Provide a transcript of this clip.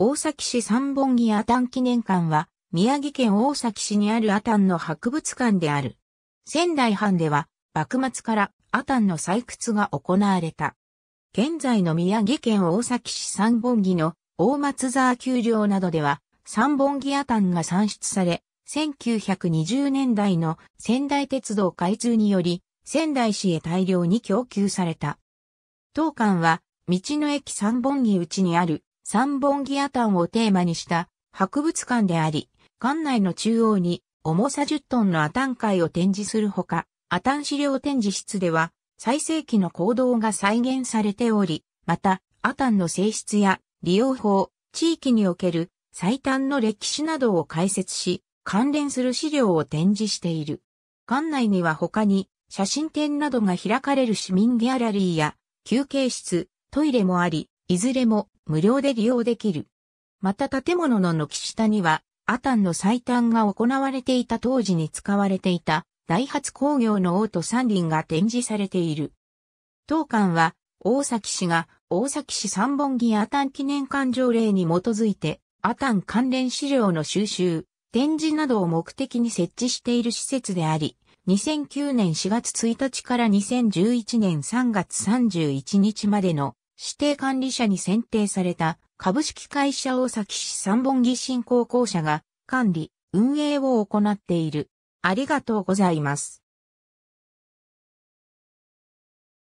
大崎市三本木アタン記念館は、宮城県大崎市にあるアタンの博物館である。仙台藩では、幕末からアタンの採掘が行われた。現在の宮城県大崎市三本木の大松沢丘陵などでは、三本木アタンが産出され、1920年代の仙台鉄道開通により、仙台市へ大量に供給された。当館は、道の駅三本木内にある三本木アタンをテーマにした博物館であり、館内の中央に重さ10トンのアタン会を展示するほか、アタン資料展示室では最盛期の行動が再現されており、また、アタンの性質や利用法、地域における最短の歴史などを解説し、関連する資料を展示している。館内には他に写真展などが開かれる市民ギャラリーや休憩室、トイレもあり、いずれも無料で利用できる。また建物の軒下には、アタンの最短が行われていた当時に使われていた、ダイハツ工業の王と三輪が展示されている。当館は、大崎市が大崎市三本木アタン記念館条例に基づいて、アタン関連資料の収集、展示などを目的に設置している施設であり、2009年4月1日から2011年3月31日までの指定管理者に選定された株式会社大崎市三本木振興公社が管理、運営を行っている。ありがとうございます。